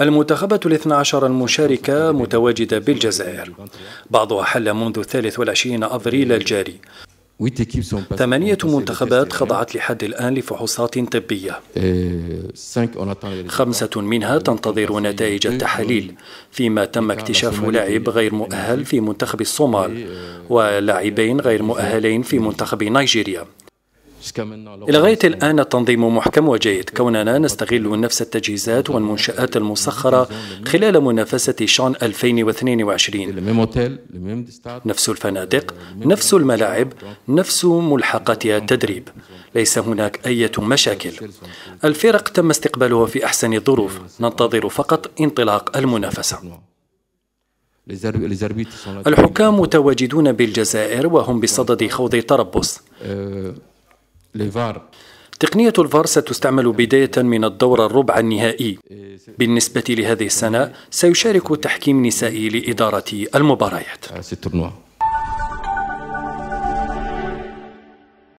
المنتخبة الاثنى عشر المشاركة متواجدة بالجزائر بعضها حل منذ الثالث والعشرين أبريل الجاري ثمانية منتخبات خضعت لحد الآن لفحوصات طبية خمسة منها تنتظر نتائج التحاليل فيما تم اكتشاف لاعب غير مؤهل في منتخب الصومال euh, ولاعبين غير مؤهلين في منتخب نيجيريا إلى غاية الآن التنظيم محكم وجيد كوننا نستغل نفس التجهيزات والمنشآت المسخرة خلال منافسة شان 2022 نفس الفنادق نفس الملاعب نفس ملحقات التدريب ليس هناك أي مشاكل الفرق تم استقبالها في أحسن الظروف ننتظر فقط انطلاق المنافسة الحكام متواجدون بالجزائر وهم بصدد خوض تربص ليفار تقنية الفار ستستعمل بداية من الدور الربع النهائي بالنسبة لهذه السنة سيشارك تحكيم نسائي لإدارة المباريات